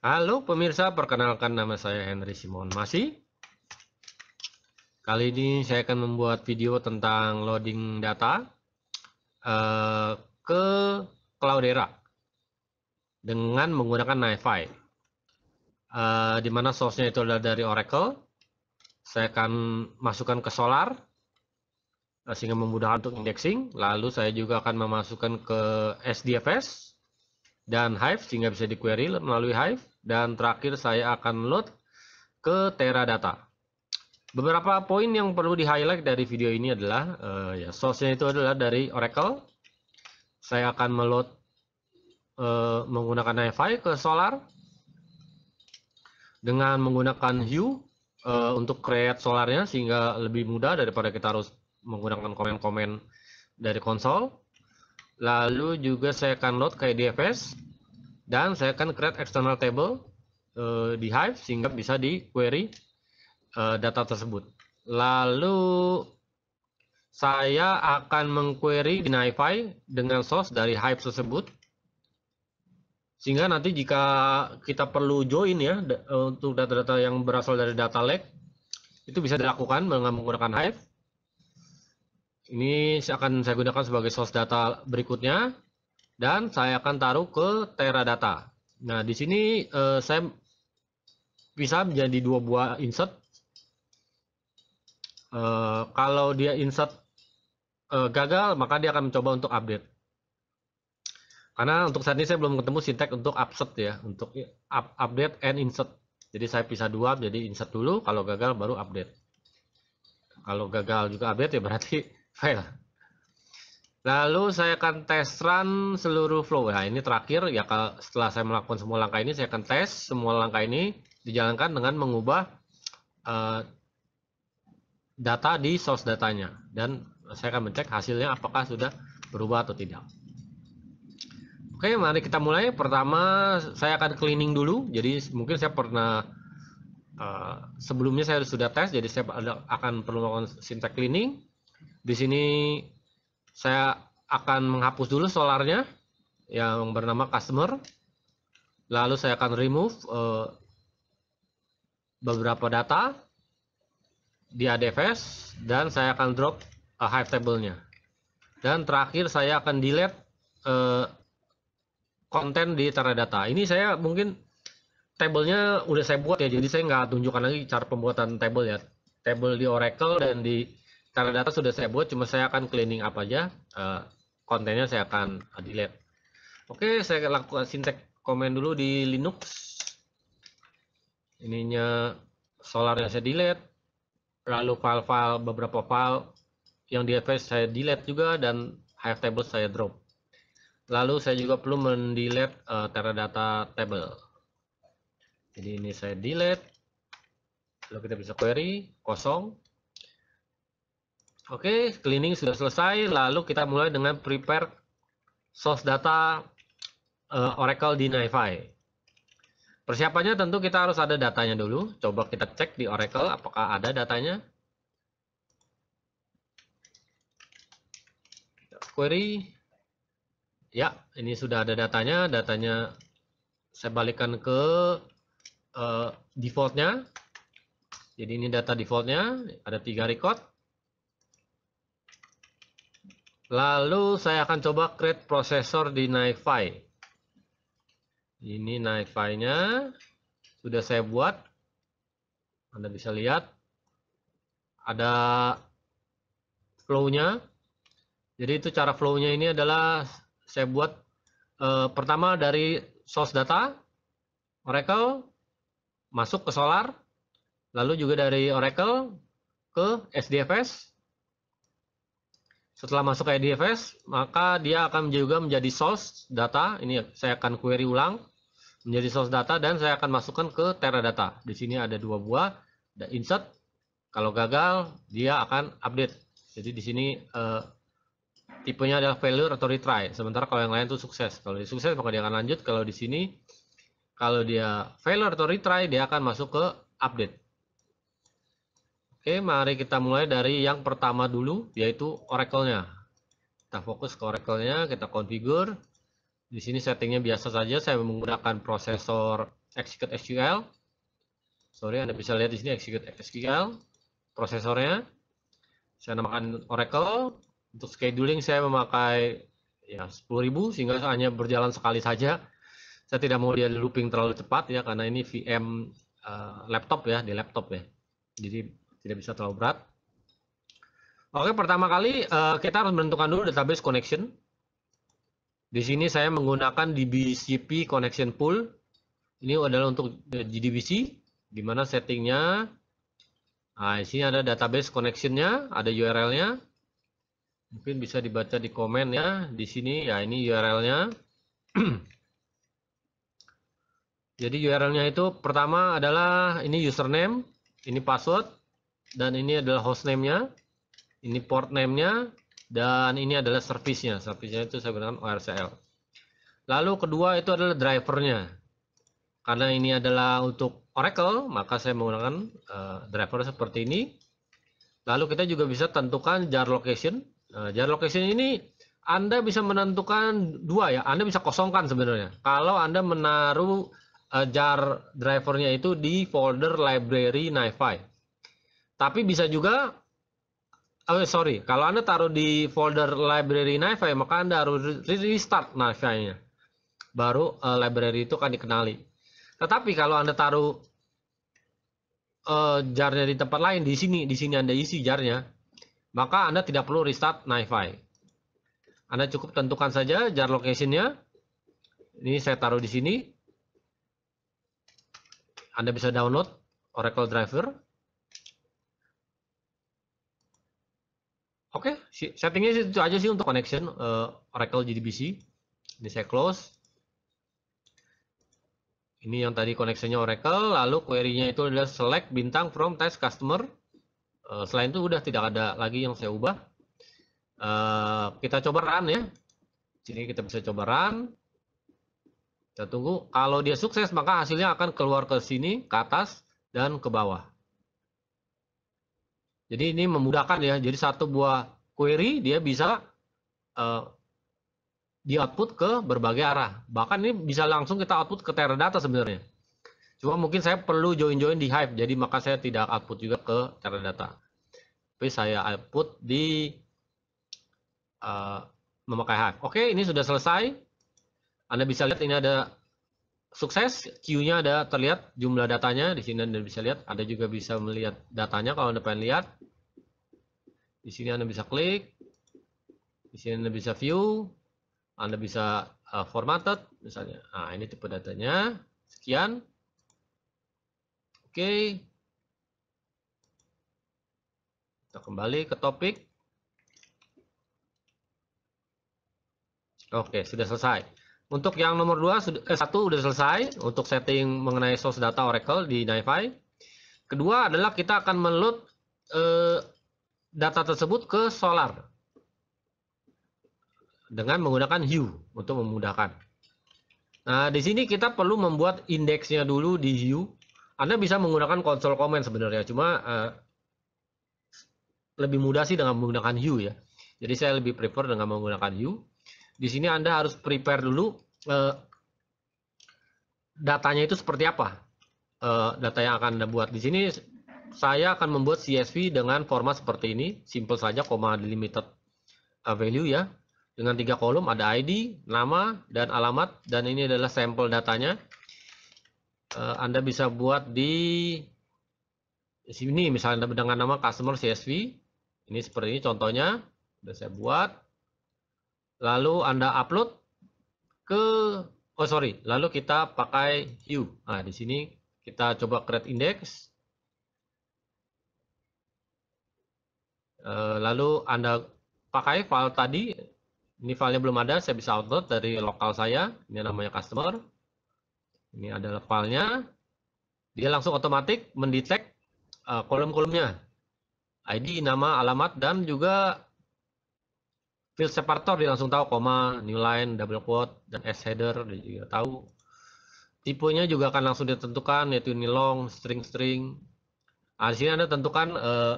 Halo pemirsa, perkenalkan nama saya Henry Simon Masih. Kali ini saya akan membuat video tentang loading data eh, ke Cloudera dengan menggunakan NiFi. Eh, di mana source-nya itu adalah dari Oracle. Saya akan masukkan ke Solar eh, sehingga memudahkan untuk indexing. Lalu saya juga akan memasukkan ke SDFS dan Hive sehingga bisa diquery melalui Hive. Dan terakhir saya akan load ke Teradata. Beberapa poin yang perlu di-highlight dari video ini adalah uh, ya source itu adalah dari Oracle. Saya akan meload uh, menggunakan Hive ke Solar dengan menggunakan Hue uh, untuk create solarnya sehingga lebih mudah daripada kita harus menggunakan komen-komen dari konsol. Lalu juga saya akan load ke DFS dan saya akan create external table uh, di Hive sehingga bisa di query uh, data tersebut. Lalu saya akan mengquery di NiFi dengan source dari Hive tersebut. Sehingga nanti jika kita perlu join ya untuk data-data yang berasal dari data lake itu bisa dilakukan dengan menggunakan Hive ini akan saya gunakan sebagai source data berikutnya dan saya akan taruh ke Teradata. Nah, di sini eh, saya bisa menjadi dua buah insert. Eh, kalau dia insert eh, gagal, maka dia akan mencoba untuk update. Karena untuk saat ini saya belum ketemu sintek untuk upset ya, untuk up, update and insert. Jadi saya bisa dua, jadi insert dulu, kalau gagal baru update. Kalau gagal juga update ya berarti fail. Lalu saya akan tes run seluruh flow. Nah, ini terakhir ya setelah saya melakukan semua langkah ini saya akan tes semua langkah ini dijalankan dengan mengubah uh, data di source datanya dan saya akan mencek hasilnya apakah sudah berubah atau tidak. Oke, mari kita mulai. Pertama, saya akan cleaning dulu. Jadi mungkin saya pernah uh, sebelumnya saya sudah tes, jadi saya akan perlu melakukan syntax cleaning di sini saya akan menghapus dulu solarnya yang bernama customer. Lalu saya akan remove uh, beberapa data di ADFS dan saya akan drop uh, Hive table-nya. Dan terakhir saya akan delete uh, konten di Teradata. Ini saya mungkin tablenya udah saya buat ya, jadi saya nggak tunjukkan lagi cara pembuatan table ya. Table di Oracle dan di cara data sudah saya buat, cuma saya akan cleaning apa aja. Eh, kontennya saya akan delete. Oke, saya lakukan sintek komen dulu di Linux. Ininya solar yang saya delete. Lalu file-file beberapa file yang di FS saya delete juga dan Hive table saya drop. Lalu saya juga perlu mendelete uh, eh, Teradata table. Jadi ini saya delete. Lalu kita bisa query kosong Oke, cleaning sudah selesai. Lalu kita mulai dengan prepare source data uh, Oracle NiFi. Persiapannya tentu kita harus ada datanya dulu. Coba kita cek di Oracle apakah ada datanya. Query. Ya, ini sudah ada datanya. Datanya saya balikkan ke uh, defaultnya. Jadi ini data defaultnya. Ada tiga record. Lalu saya akan coba create prosesor di NiFi. Ini NiFi-nya sudah saya buat. Anda bisa lihat ada flow-nya. Jadi itu cara flow-nya ini adalah saya buat eh, pertama dari source data Oracle masuk ke Solar, lalu juga dari Oracle ke SDFS, setelah masuk ke IDFS, e maka dia akan juga menjadi source data. Ini saya akan query ulang menjadi source data dan saya akan masukkan ke Teradata. Di sini ada dua buah, ada insert. Kalau gagal, dia akan update. Jadi di sini eh, tipenya adalah failure atau retry. Sementara kalau yang lain itu sukses. Kalau dia sukses maka dia akan lanjut. Kalau di sini kalau dia failure atau retry, dia akan masuk ke update. Oke, mari kita mulai dari yang pertama dulu, yaitu Oracle-nya. Kita fokus ke Oracle-nya, kita configure. Di sini settingnya biasa saja, saya menggunakan prosesor Execute SQL. Sorry, Anda bisa lihat di sini Execute SQL, prosesornya. Saya namakan Oracle. Untuk scheduling saya memakai ya 10.000 sehingga hanya berjalan sekali saja. Saya tidak mau dia looping terlalu cepat ya karena ini VM uh, eh, laptop ya, di laptop ya. Jadi tidak bisa terlalu berat. Oke, pertama kali uh, kita harus menentukan dulu database connection. Di sini saya menggunakan DBCP connection pool. Ini adalah untuk eh, GDBC, di mana settingnya. Nah, di sini ada database connectionnya, ada URL-nya. Mungkin bisa dibaca di komen ya. Di sini ya ini URL-nya. Jadi URL-nya itu pertama adalah ini username, ini password, dan ini adalah hostname-nya, ini port name-nya, dan ini adalah service-nya. Service-nya itu saya gunakan ORCL. Lalu kedua itu adalah drivernya. Karena ini adalah untuk Oracle, maka saya menggunakan eh, driver seperti ini. Lalu kita juga bisa tentukan jar location. Nah, jar location ini Anda bisa menentukan dua ya. Anda bisa kosongkan sebenarnya. Kalau Anda menaruh eh, jar drivernya itu di folder library NiFi. Tapi bisa juga Oh, sorry, kalau Anda taruh di folder library NiFi, ya, maka Anda harus restart NiFi-nya. Baru uh, library itu akan dikenali. Tetapi kalau Anda taruh uh, jarnya di tempat lain, di sini, di sini Anda isi jarnya, maka Anda tidak perlu restart NiFi. Anda cukup tentukan saja jar location-nya. Ini saya taruh di sini. Anda bisa download Oracle Driver. Oke, okay, settingnya itu aja sih untuk connection uh, Oracle JDBC. Ini saya close. Ini yang tadi connectionnya Oracle, lalu query-nya itu adalah select bintang from test customer. Uh, selain itu udah tidak ada lagi yang saya ubah. Uh, kita coba run ya. Sini kita bisa coba run. Kita tunggu. Kalau dia sukses, maka hasilnya akan keluar ke sini, ke atas, dan ke bawah. Jadi ini memudahkan ya. Jadi satu buah query dia bisa uh, di-output ke berbagai arah. Bahkan ini bisa langsung kita output ke Teradata sebenarnya. Cuma mungkin saya perlu join-join di Hive, jadi maka saya tidak output juga ke Teradata. Tapi saya output di uh, memakai Hive. Oke, ini sudah selesai. Anda bisa lihat ini ada sukses, Q-nya ada terlihat jumlah datanya di sini Anda bisa lihat, Anda juga bisa melihat datanya kalau Anda pengen lihat. Di sini Anda bisa klik, di sini Anda bisa view, Anda bisa uh, formatted misalnya. Nah, ini tipe datanya. Sekian. Oke. Okay. Kita kembali ke topik. Oke, okay, sudah selesai. Untuk yang nomor 2, eh, 1 sudah selesai untuk setting mengenai source data Oracle di NiFi. Kedua adalah kita akan meload... eh, data tersebut ke solar dengan menggunakan Hue untuk memudahkan. Nah, di sini kita perlu membuat indeksnya dulu di Hue. Anda bisa menggunakan console komen sebenarnya, cuma uh, lebih mudah sih dengan menggunakan Hue ya. Jadi saya lebih prefer dengan menggunakan Hue. Di sini Anda harus prepare dulu uh, datanya itu seperti apa. Uh, data yang akan Anda buat di sini saya akan membuat CSV dengan format seperti ini, simple saja, koma delimited uh, value ya. Dengan tiga kolom ada ID, nama, dan alamat, dan ini adalah sampel datanya. Uh, Anda bisa buat di sini misalnya dengan nama customer CSV. Ini seperti ini contohnya, sudah saya buat. Lalu Anda upload ke, oh sorry, lalu kita pakai hue. Nah, di sini kita coba create index, Eh, lalu Anda pakai file tadi, ini filenya belum ada, saya bisa upload dari lokal saya, ini namanya customer. Ini adalah filenya, dia langsung otomatik mendetek eh, kolom-kolomnya. ID, nama, alamat, dan juga field separator dia langsung tahu, koma, new line, double quote, dan S header dia juga tahu. Tipenya juga akan langsung ditentukan, yaitu nilong, string-string. Nah, di sini Anda tentukan uh,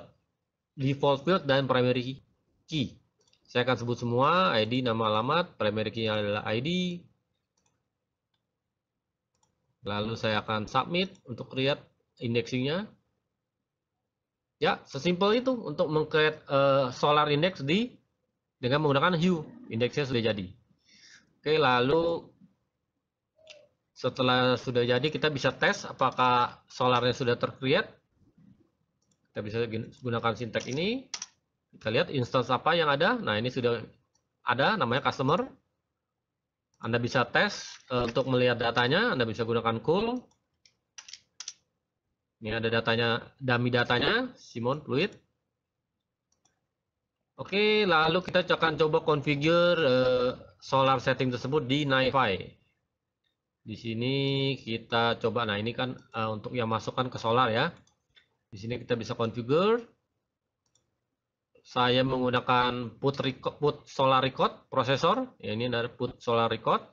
default field dan primary key. Saya akan sebut semua, ID, nama alamat, primary key adalah ID. Lalu saya akan submit untuk create indexingnya. Ya, sesimpel itu untuk mengcreate uh, solar index di dengan menggunakan hue. Indexnya sudah jadi. Oke, lalu setelah sudah jadi kita bisa tes apakah solarnya sudah tercreate kita bisa gunakan sintek ini. Kita lihat instance apa yang ada. Nah, ini sudah ada namanya customer. Anda bisa tes uh, untuk melihat datanya. Anda bisa gunakan cool. Ini ada datanya, dummy datanya, Simon Fluid. Oke, lalu kita akan coba configure uh, solar setting tersebut di Nivify. Di sini kita coba, nah ini kan uh, untuk yang masukkan ke solar ya. Di sini kita bisa configure. Saya menggunakan put, record, put solar record prosesor. Ya, ini dari put solar record.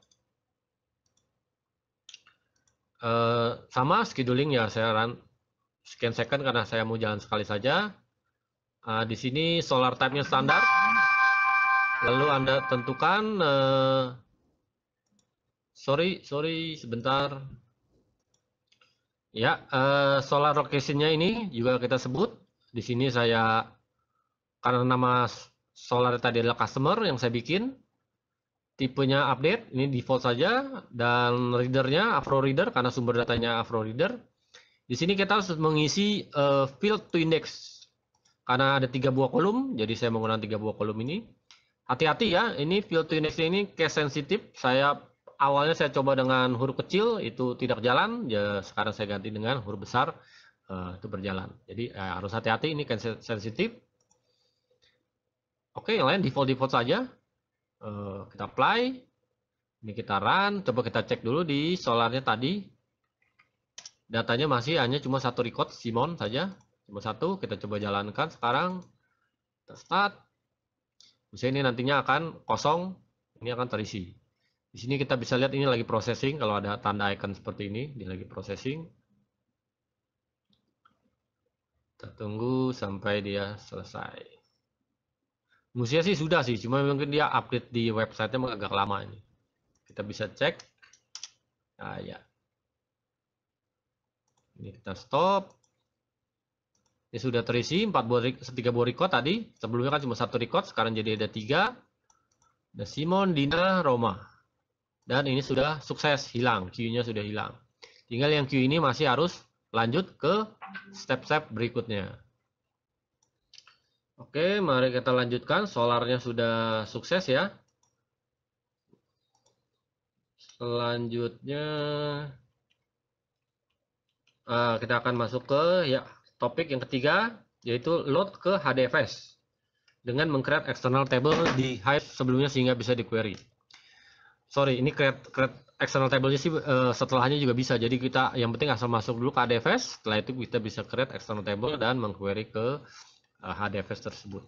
Uh, sama scheduling ya saya run scan second karena saya mau jalan sekali saja. Uh, di sini solar type-nya standar. Lalu Anda tentukan uh, sorry, sorry sebentar. Ya, uh, solar location-nya ini juga kita sebut. Di sini saya, karena nama solar tadi adalah customer yang saya bikin, tipenya update, ini default saja, dan readernya Afro Reader, karena sumber datanya Afro Reader. Di sini kita harus mengisi uh, field to index, karena ada tiga buah kolom, jadi saya menggunakan tiga buah kolom ini. Hati-hati ya, ini field to index ini case sensitive. saya awalnya saya coba dengan huruf kecil itu tidak jalan, ya sekarang saya ganti dengan huruf besar uh, itu berjalan. Jadi uh, harus hati-hati ini kan sensitif. Oke, yang lain default-default saja. Uh, kita apply. Ini kita run. Coba kita cek dulu di solarnya tadi. Datanya masih hanya cuma satu record Simon saja. Cuma satu. Kita coba jalankan sekarang. Kita start. bisa ini nantinya akan kosong. Ini akan terisi. Di sini kita bisa lihat ini lagi processing, kalau ada tanda icon seperti ini, dia lagi processing. Kita tunggu sampai dia selesai. Musia sih sudah sih, cuma mungkin dia update di websitenya agak lama ini. Kita bisa cek. Nah, ya. Ini kita stop. Ini sudah terisi 4 buah, 3 buah record tadi. Sebelumnya kan cuma satu record, sekarang jadi ada tiga. Ada Simon, Dina, Roma dan ini sudah sukses hilang Q-nya sudah hilang tinggal yang Q ini masih harus lanjut ke step-step berikutnya Oke mari kita lanjutkan solarnya sudah sukses ya selanjutnya ah, kita akan masuk ke ya topik yang ketiga yaitu load ke HDFS dengan mengcreate external table di Hive sebelumnya sehingga bisa di query sorry ini create create external table-nya sih uh, setelahnya juga bisa jadi kita yang penting asal masuk dulu ke HDFS setelah itu kita bisa create external table dan mengquery ke uh, eh, HDFS tersebut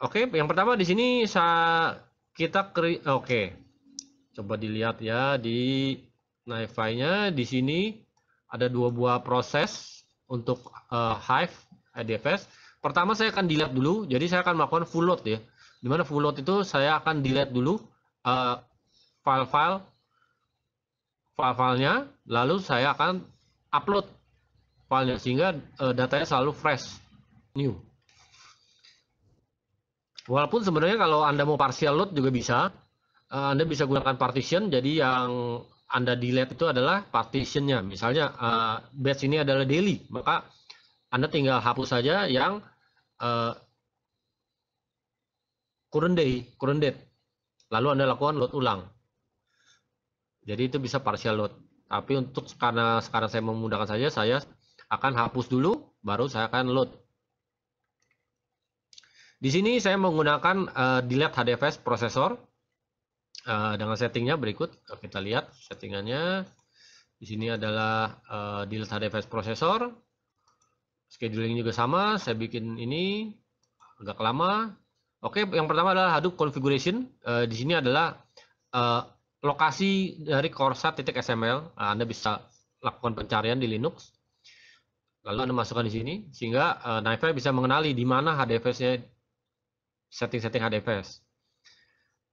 oke okay, yang pertama di sini saya kita oke okay. coba dilihat ya di Nivify-nya di sini ada dua buah proses untuk uh, eh, Hive HDFS pertama saya akan dilihat dulu jadi saya akan melakukan full load ya dimana full load itu saya akan delete dulu file eh, file-file file-filenya lalu saya akan upload filenya sehingga uh, datanya selalu fresh new walaupun sebenarnya kalau anda mau partial load juga bisa uh, anda bisa gunakan partition jadi yang anda delete itu adalah partitionnya misalnya uh, batch ini adalah daily maka anda tinggal hapus saja yang uh, current day, current date. Lalu Anda lakukan load ulang. Jadi itu bisa partial load. Tapi untuk karena sekarang saya memudahkan saja, saya akan hapus dulu, baru saya akan load. Di sini saya menggunakan uh, delete HDFS prosesor uh, dengan settingnya berikut. Kita lihat settingannya. Di sini adalah uh, delete HDFS prosesor. Scheduling juga sama, saya bikin ini agak lama. Oke, yang pertama adalah Hadoop configuration. Uh, di sini adalah uh, lokasi dari titik Nah, Anda bisa lakukan pencarian di Linux. Lalu Anda masukkan di sini sehingga uh, eh, Naive bisa mengenali di mana HDFS-nya setting-setting HDFS.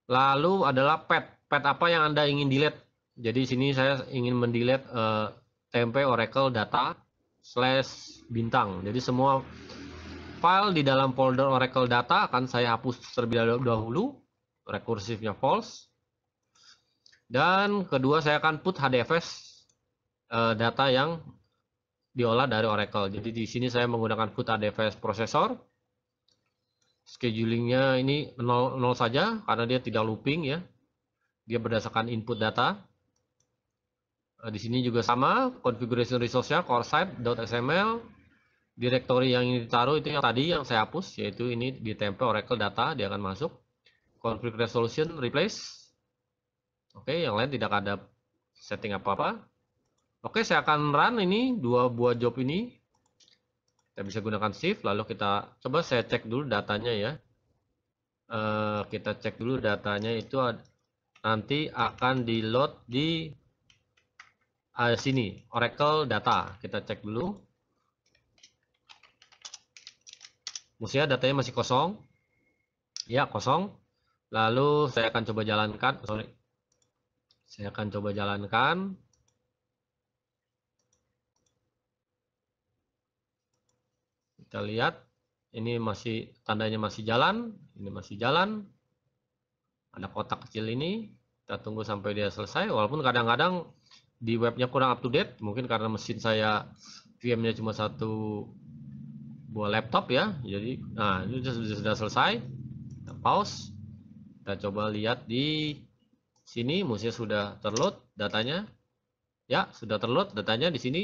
Lalu adalah pet. Pet apa yang Anda ingin delete. Jadi di sini saya ingin mendelete uh, tempe oracle data slash bintang. Jadi semua file di dalam folder Oracle Data akan saya hapus terlebih dahulu, rekursifnya false. Dan kedua saya akan put HDFS eh, data yang diolah dari Oracle. Jadi di sini saya menggunakan put HDFS processor. Schedulingnya ini 0, 0 saja karena dia tidak looping ya. Dia berdasarkan input data. Eh, di sini juga sama, configuration resource-nya core site.xml Direktori yang ini ditaruh itu yang tadi yang saya hapus, yaitu ini ditempel Oracle data, dia akan masuk. Conflict resolution replace. Oke, yang lain tidak ada setting apa-apa. Oke, saya akan run ini dua buah job ini. Kita bisa gunakan shift, lalu kita coba saya cek dulu datanya ya. e, kita cek dulu datanya itu nanti akan di load di uh, eh, sini Oracle data kita cek dulu Maksudnya datanya masih kosong. Ya, kosong. Lalu saya akan coba jalankan. Sorry. Saya akan coba jalankan. Kita lihat. Ini masih, tandanya masih jalan. Ini masih jalan. Ada kotak kecil ini. Kita tunggu sampai dia selesai. Walaupun kadang-kadang di webnya kurang up to date. Mungkin karena mesin saya VM-nya cuma satu buat laptop ya jadi nah ini sudah, sudah selesai kita pause kita coba lihat di sini musuhnya sudah terload datanya ya sudah terload datanya di sini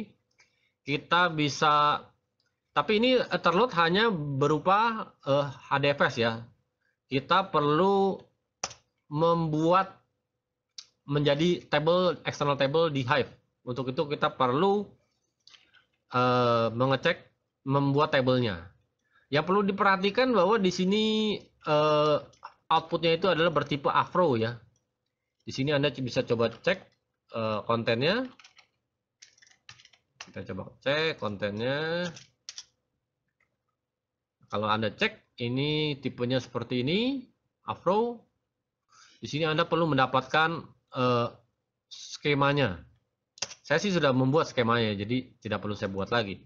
kita bisa tapi ini eh, terload hanya berupa uh, eh, HDFS ya kita perlu membuat menjadi table external table di Hive untuk itu kita perlu uh, mengecek membuat tabelnya. Ya perlu diperhatikan bahwa di sini uh, outputnya itu adalah bertipe afro ya. Di sini Anda bisa coba cek uh, kontennya. Kita coba cek kontennya. Kalau Anda cek ini tipenya seperti ini, afro. Di sini Anda perlu mendapatkan uh, skemanya. Saya sih sudah membuat skemanya, jadi tidak perlu saya buat lagi.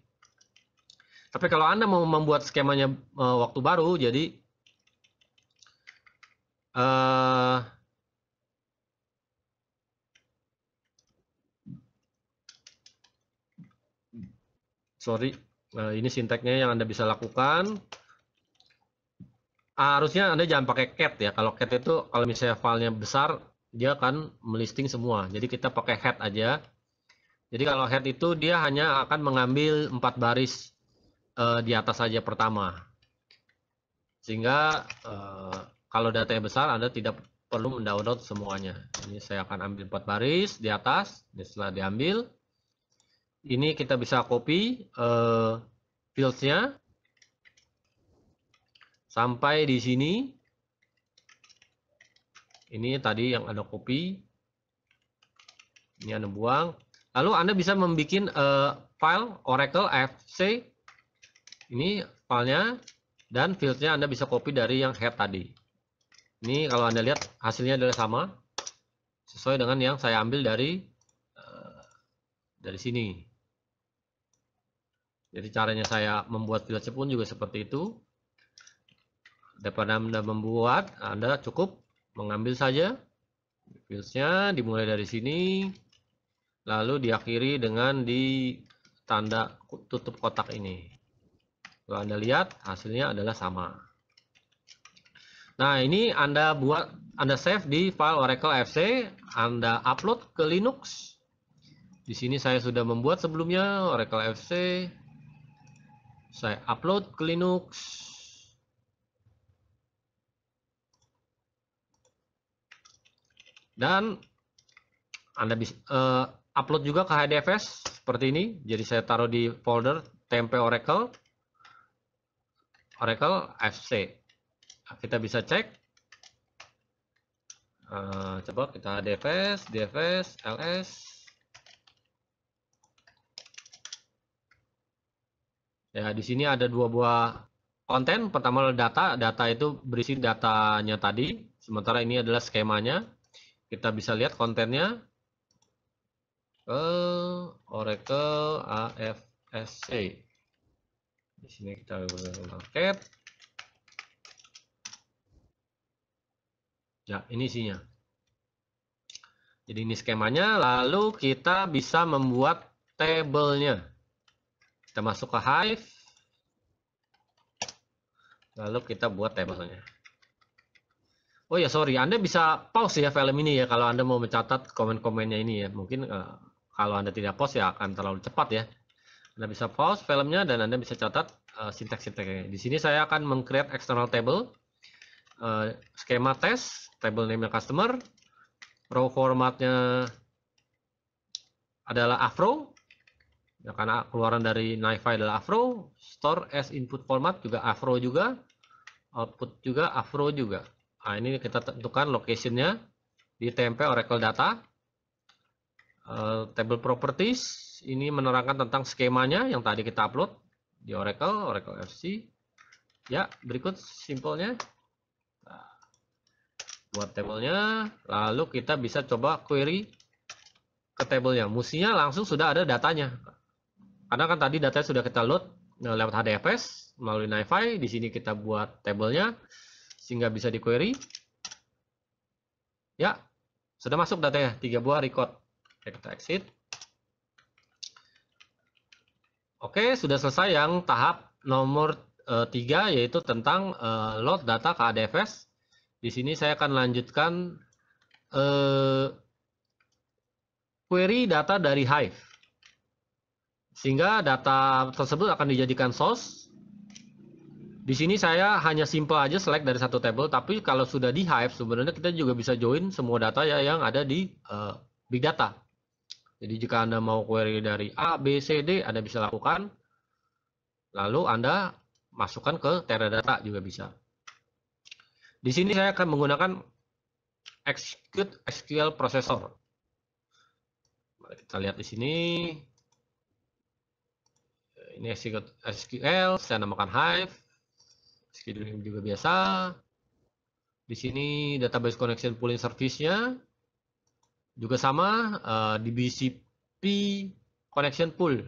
Tapi kalau Anda mau membuat skemanya uh, waktu baru, jadi uh, sorry, uh, ini sinteknya yang Anda bisa lakukan. Uh, harusnya Anda jangan pakai cat ya. Kalau cat itu kalau misalnya filenya besar, dia akan melisting semua. Jadi kita pakai head aja. Jadi kalau head itu dia hanya akan mengambil empat baris uh, di atas saja pertama. Sehingga uh, kalau datanya besar Anda tidak perlu mendownload semuanya. Ini saya akan ambil 4 baris di atas, ini setelah diambil. Ini kita bisa copy uh, eh, fields sampai di sini. Ini tadi yang Anda copy. Ini Anda buang. Lalu Anda bisa membuat uh, file Oracle FC ini filenya dan fieldnya Anda bisa copy dari yang head tadi. Ini kalau Anda lihat hasilnya adalah sama sesuai dengan yang saya ambil dari eh, dari sini. Jadi caranya saya membuat filter pun juga seperti itu. Daripada Anda membuat, Anda cukup mengambil saja fieldnya dimulai dari sini lalu diakhiri dengan di tanda tutup kotak ini. Kalau Anda lihat, hasilnya adalah sama. Nah, ini Anda buat, Anda save di file Oracle FC, Anda upload ke Linux. Di sini saya sudah membuat sebelumnya Oracle FC. Saya upload ke Linux. Dan Anda bisa uh, eh, upload juga ke HDFS seperti ini. Jadi saya taruh di folder tempe Oracle. Oracle FC. Nah, kita bisa cek. Uh, coba kita dfs, dfs, ls. Ya, di sini ada dua buah konten. Pertama data, data itu berisi datanya tadi. Sementara ini adalah skemanya. Kita bisa lihat kontennya. Ke Oracle AFSC di sini kita menggunakan market ya ini isinya jadi ini skemanya lalu kita bisa membuat tabelnya kita masuk ke Hive lalu kita buat tabelnya Oh ya sorry, Anda bisa pause ya film ini ya kalau Anda mau mencatat komen-komennya ini ya. Mungkin uh, kalau Anda tidak pause ya akan terlalu cepat ya. Anda bisa pause filmnya dan Anda bisa catat uh, eh, sintaks Di sini saya akan meng external table, uh, skema test, table name customer, row formatnya adalah afro, ya, karena keluaran dari NiFi adalah afro, store as input format juga afro juga, output juga afro juga. Nah, ini kita tentukan locationnya di tempe Oracle Data, uh, table properties, ini menerangkan tentang skemanya yang tadi kita upload di Oracle, Oracle FC. Ya, berikut simpelnya. Nah, buat tabelnya, lalu kita bisa coba query ke tabelnya. Musinya langsung sudah ada datanya. Karena kan tadi datanya sudah kita load eh, lewat HDFS melalui NiFi. Di sini kita buat tabelnya sehingga bisa di query. Ya, sudah masuk datanya, tiga buah record. Kita exit. Oke, sudah selesai yang tahap nomor eh, tiga 3 yaitu tentang e, load data ke ADFS. Di sini saya akan lanjutkan e, query data dari Hive. Sehingga data tersebut akan dijadikan source. Di sini saya hanya simple aja select dari satu table, tapi kalau sudah di Hive sebenarnya kita juga bisa join semua data ya yang ada di e, Big Data. Jadi jika Anda mau query dari A, B, C, D, Anda bisa lakukan. Lalu Anda masukkan ke Teradata juga bisa. Di sini saya akan menggunakan execute SQL processor. Mari kita lihat di sini. Ini execute SQL, saya namakan Hive. schedule juga biasa. Di sini database connection pooling service-nya. Juga sama uh, di BCP connection pool.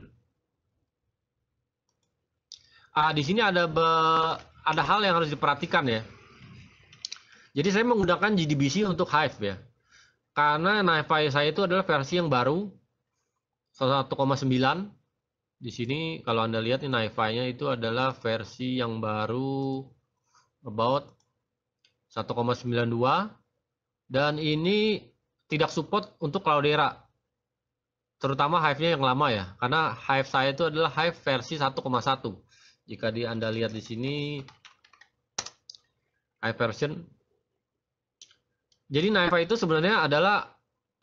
Ah, di sini ada be, ada hal yang harus diperhatikan ya. Jadi saya menggunakan GDBC untuk Hive ya. Karena Hive saya itu adalah versi yang baru 1,9 di sini kalau anda lihat ini nifi nya itu adalah versi yang baru about 1,92 dan ini tidak support untuk Cloudera terutama Hive-nya yang lama ya karena Hive saya itu adalah Hive versi 1,1 jika di Anda lihat di sini Hive version jadi Naiva itu sebenarnya adalah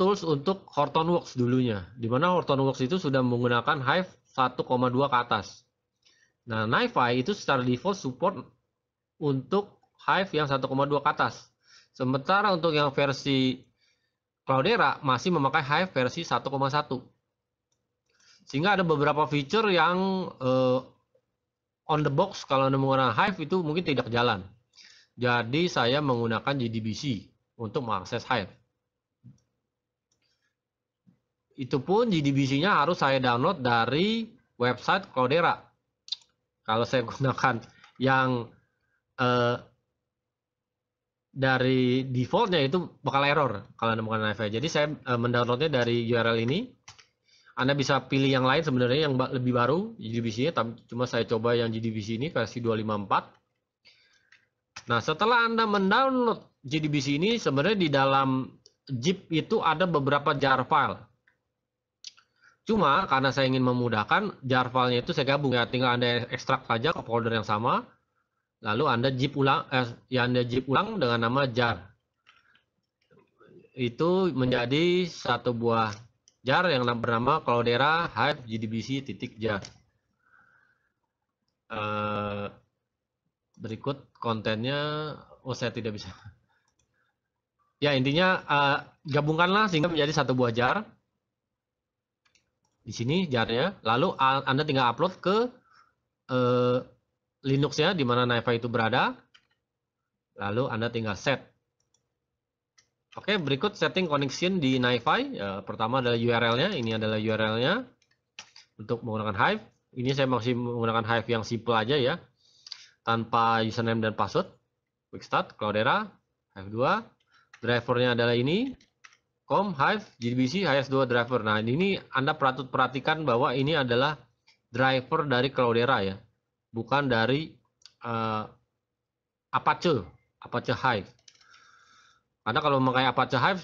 tools untuk Hortonworks dulunya dimana Hortonworks itu sudah menggunakan Hive 1,2 ke atas nah Naiva itu secara default support untuk Hive yang 1,2 ke atas sementara untuk yang versi Cloudera masih memakai Hive versi 1.1. Sehingga ada beberapa fitur yang eh, on the box kalau Anda menggunakan Hive itu mungkin tidak jalan. Jadi saya menggunakan JDBC untuk mengakses Hive. Itu pun JDBC-nya harus saya download dari website Cloudera. Kalau saya gunakan yang eh, dari defaultnya itu bakal error kalau anda menggunakan wifi jadi saya e, mendownloadnya dari URL ini anda bisa pilih yang lain sebenarnya yang lebih baru GDBC nya cuma saya coba yang GDBC ini versi 254 nah setelah anda mendownload GDBC ini sebenarnya di dalam zip itu ada beberapa jar file Cuma karena saya ingin memudahkan jar filenya itu saya gabung ya, tinggal Anda ekstrak saja ke folder yang sama. Lalu Anda jip ulang, eh, ya Anda jip ulang dengan nama jar. Itu menjadi satu buah jar yang bernama Cloudera Hive GDBC titik jar. Eh, berikut kontennya, oh saya tidak bisa. Ya intinya uh, gabungkanlah sehingga menjadi satu buah jar. Di sini jarnya, lalu Anda tinggal upload ke uh, Linux ya, di mana Naifa itu berada. Lalu Anda tinggal set. Oke, berikut setting connection di NiFi. Ya, pertama adalah URL-nya. Ini adalah URL-nya untuk menggunakan Hive. Ini saya masih menggunakan Hive yang simple aja ya. Tanpa username dan password. Quick Start, Cloudera, Hive 2. Drivernya adalah ini. Com, Hive, GDBC, HS2 driver. Nah, ini Anda perhatikan bahwa ini adalah driver dari Cloudera ya bukan dari uh, Apache, Apache Hive. Karena kalau memakai Apache Hive,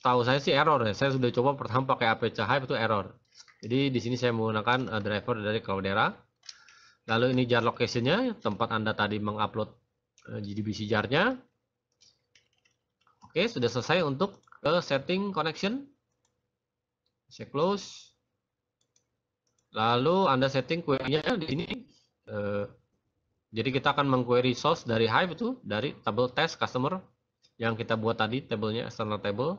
setahu saya sih error ya. Saya sudah coba pertama pakai Apache Hive itu error. Jadi di sini saya menggunakan uh, driver dari Cloudera. Lalu ini jar locationnya, tempat Anda tadi mengupload uh, eh, JDBC jarnya. Oke, sudah selesai untuk ke setting connection. Saya close. Lalu Anda setting query-nya di sini Eh, jadi kita akan mengquery source dari Hive itu dari table test customer yang kita buat tadi tablenya external table.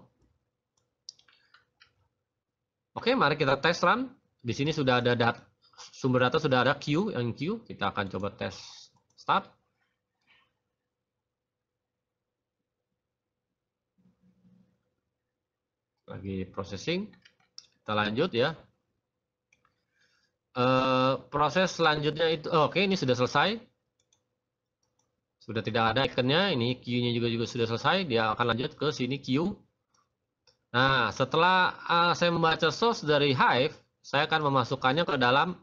Oke, mari kita test run. Di sini sudah ada dat sumber data sudah ada queue yang queue Kita akan coba tes start. Lagi processing. Kita lanjut ya. Eh, proses selanjutnya itu oh, oke okay, ini sudah selesai sudah tidak ada ikonnya ini Q nya juga juga sudah selesai dia akan lanjut ke sini Q nah setelah uh, saya membaca source dari Hive saya akan memasukkannya ke dalam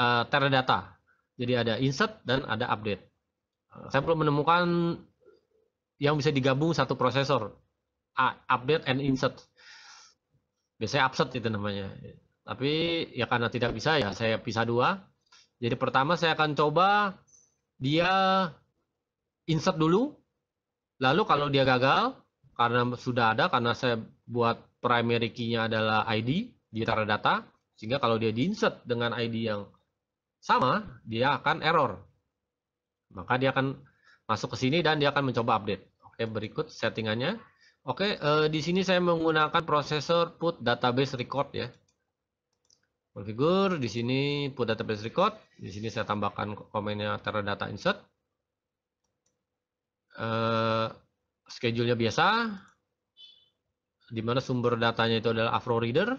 uh, Teradata jadi ada insert dan ada update saya perlu menemukan yang bisa digabung satu prosesor uh, update and insert biasanya upset itu namanya tapi ya karena tidak bisa ya saya pisah dua. Jadi pertama saya akan coba dia insert dulu. Lalu kalau dia gagal karena sudah ada karena saya buat primary key-nya adalah ID di tara data sehingga kalau dia diinsert dengan ID yang sama dia akan error. Maka dia akan masuk ke sini dan dia akan mencoba update. Oke, berikut settingannya. Oke, eh, di sini saya menggunakan prosesor put database record ya konfigur, di sini put database record di sini saya tambahkan komennya data insert uh, schedule-nya biasa di mana sumber datanya itu adalah Afro Reader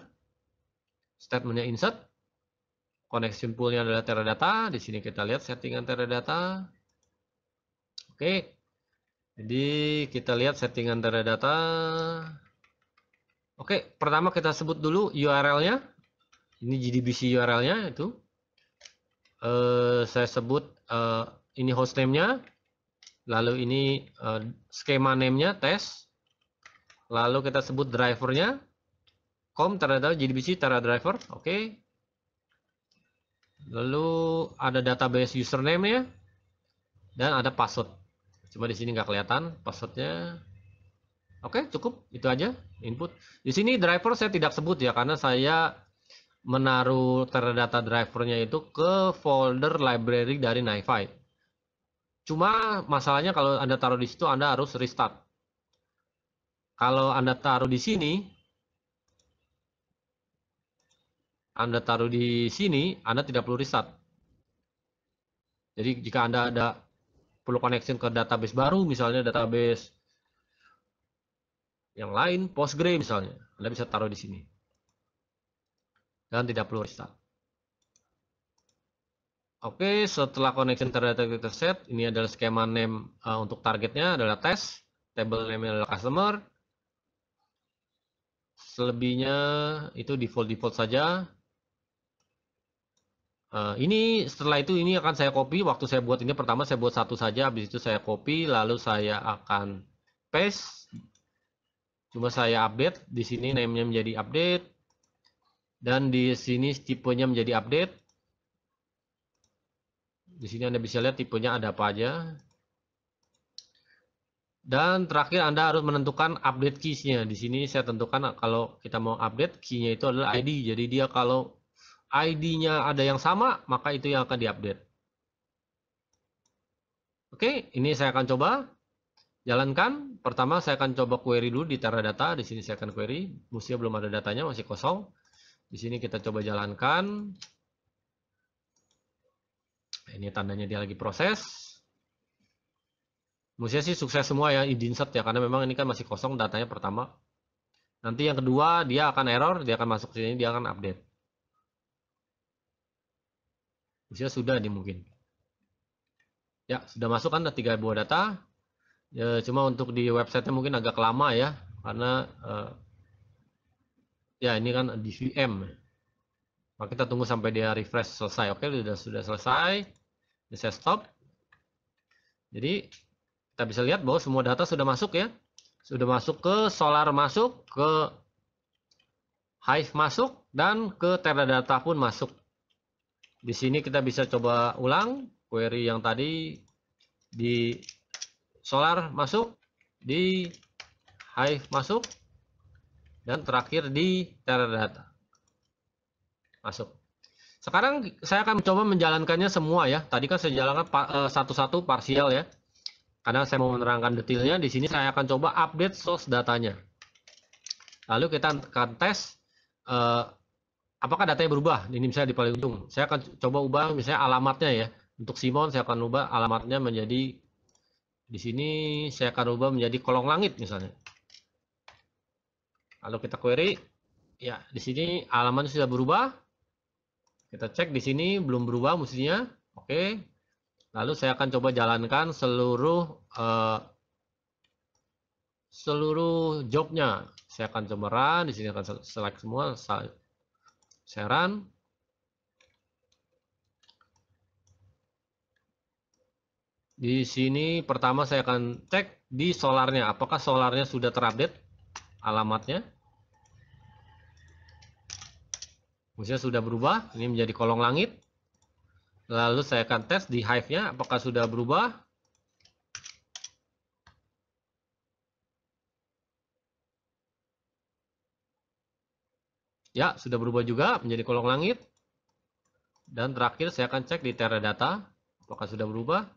statementnya insert connection poolnya adalah Teradata di sini kita lihat settingan Teradata oke okay. jadi kita lihat settingan Teradata oke pertama kita sebut dulu URL-nya ini JDBC URL-nya itu uh, saya sebut uh, ini hostname-nya lalu ini uh, skema name-nya test lalu kita sebut drivernya com terhadap JDBC terhadap driver oke okay. lalu ada database username ya dan ada password cuma di sini nggak kelihatan passwordnya Oke, okay, cukup itu aja input. Di sini driver saya tidak sebut ya karena saya menaruh Teradata drivernya itu ke folder library dari NiFi. Cuma masalahnya kalau Anda taruh di situ Anda harus restart. Kalau Anda taruh di sini, Anda taruh di sini, Anda tidak perlu restart. Jadi jika Anda ada perlu connection ke database baru, misalnya database yang lain, Postgre misalnya, Anda bisa taruh di sini dan tidak perlu restart. Oke, setelah connection terdata kita set, ini adalah skema name uh, untuk targetnya adalah test, table name adalah customer. Selebihnya itu default-default saja. Uh, ini setelah itu ini akan saya copy, waktu saya buat ini pertama saya buat satu saja, habis itu saya copy, lalu saya akan paste. Cuma saya update, di sini name-nya menjadi update. Dan di sini tipenya menjadi update. Di sini Anda bisa lihat tipenya ada apa aja. Dan terakhir Anda harus menentukan update keys-nya. Di sini saya tentukan kalau kita mau update key-nya itu adalah ID. Jadi dia kalau ID-nya ada yang sama, maka itu yang akan diupdate. Oke, ini saya akan coba jalankan. Pertama saya akan coba query dulu di Teradata. Di sini saya akan query. Musia belum ada datanya, masih kosong. Di sini kita coba jalankan. Ini tandanya dia lagi proses. Musia sih sukses semua ya di insert ya karena memang ini kan masih kosong datanya pertama. Nanti yang kedua dia akan error, dia akan masuk sini, dia akan update. Musia sudah nih mungkin. Ya, sudah masuk kan tiga buah data. Ya, cuma untuk di websitenya mungkin agak lama ya, karena uh, ya ini kan di VM Nah, kita tunggu sampai dia refresh selesai oke sudah sudah selesai ini saya stop jadi kita bisa lihat bahwa semua data sudah masuk ya sudah masuk ke solar masuk ke hive masuk dan ke teradata pun masuk di sini kita bisa coba ulang query yang tadi di solar masuk di hive masuk dan terakhir di data Masuk. Sekarang saya akan mencoba menjalankannya semua ya. Tadi kan saya jalankan eh, satu-satu parsial ya. Karena saya mau menerangkan detailnya, di sini saya akan coba update source datanya. Lalu kita akan tes eh, apakah datanya berubah. Ini misalnya di paling ujung, Saya akan coba ubah misalnya alamatnya ya. Untuk Simon saya akan ubah alamatnya menjadi di sini saya akan ubah menjadi kolong langit misalnya. Lalu kita query, ya di sini alamat sudah berubah. Kita cek di sini belum berubah mestinya. Oke. Lalu saya akan coba jalankan seluruh uh, seluruh jobnya. Saya akan coba run, di sini akan select semua, saya run. Di sini pertama saya akan cek di solarnya, apakah solarnya sudah terupdate alamatnya. Maksudnya sudah berubah, ini menjadi kolong langit. Lalu saya akan tes di Hive-nya apakah sudah berubah. Ya, sudah berubah juga menjadi kolong langit. Dan terakhir saya akan cek di Teradata apakah sudah berubah.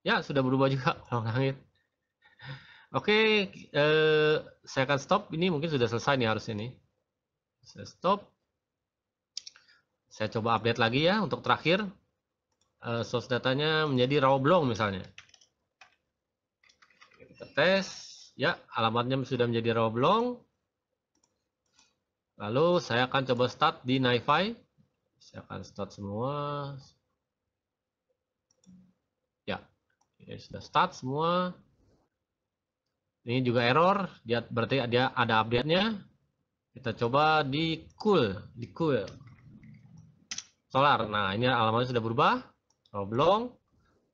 Ya, sudah berubah juga kolong langit. Oke, eh, saya akan stop. Ini mungkin sudah selesai nih harusnya nih. Saya stop. Saya coba update lagi ya untuk terakhir. Uh, source datanya menjadi raw blong misalnya. Kita tes. Ya, alamatnya sudah menjadi raw blong. Lalu saya akan coba start di NiFi. Saya akan start semua. Ya, ya sudah start semua. Ini juga error. Dia berarti dia ada update-nya. Kita coba di cool, di cool solar. Nah, ini alamatnya sudah berubah. Oblong.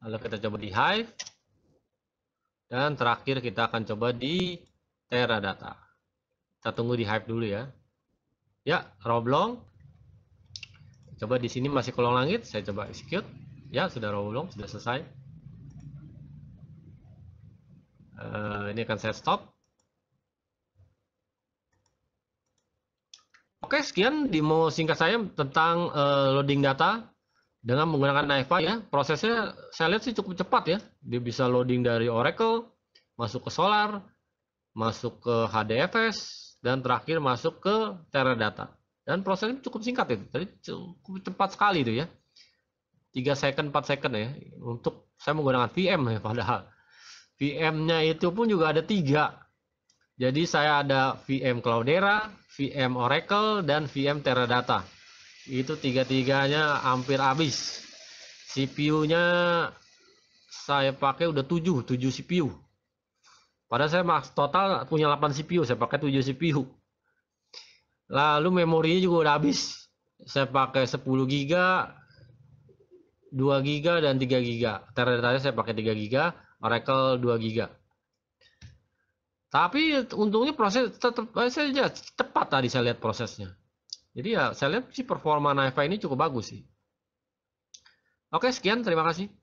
Lalu kita coba di Hive. Dan terakhir kita akan coba di Terra Data. Kita tunggu di Hive dulu ya. Ya, Roblong. Coba di sini masih kolong langit. Saya coba execute. Ya, sudah Roblong, sudah selesai. Uh, ini akan saya stop. Oke, sekian di mau singkat saya tentang uh, loading data dengan menggunakan Naiva ya. Prosesnya saya lihat sih cukup cepat ya. Dia bisa loading dari Oracle, masuk ke Solar, masuk ke HDFS, dan terakhir masuk ke Teradata. Dan prosesnya cukup singkat itu. Tadi cukup cepat sekali itu ya. 3 second, 4 second ya. Untuk saya menggunakan VM ya padahal. VM-nya itu pun juga ada tiga jadi saya ada VM Cloudera, VM Oracle, dan VM Teradata. Itu tiga-tiganya hampir habis. CPU-nya saya pakai udah 7, 7 CPU. Padahal saya total punya 8 CPU, saya pakai 7 CPU. Lalu memorinya juga udah habis. Saya pakai 10 GB, 2 GB dan 3 GB. Teradata saya pakai 3 GB, Oracle 2 GB. Tapi untungnya proses tetap eh, saya cepat tadi saya lihat prosesnya. Jadi ya saya lihat sih performa Naifa ini cukup bagus sih. Oke, sekian terima kasih.